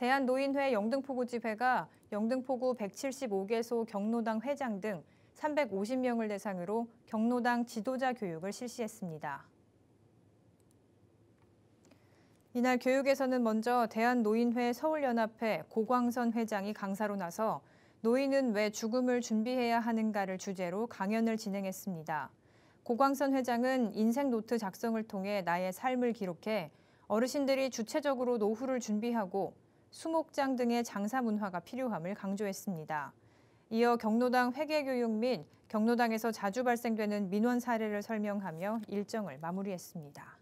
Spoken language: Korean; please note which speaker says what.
Speaker 1: 대한노인회 영등포구지회가 영등포구 175개소 경로당 회장 등 350명을 대상으로 경로당 지도자 교육을 실시했습니다. 이날 교육에서는 먼저 대한노인회 서울연합회 고광선 회장이 강사로 나서 노인은 왜 죽음을 준비해야 하는가를 주제로 강연을 진행했습니다. 고광선 회장은 인생 노트 작성을 통해 나의 삶을 기록해 어르신들이 주체적으로 노후를 준비하고 수목장 등의 장사 문화가 필요함을 강조했습니다. 이어 경로당 회계교육 및 경로당에서 자주 발생되는 민원 사례를 설명하며 일정을 마무리했습니다.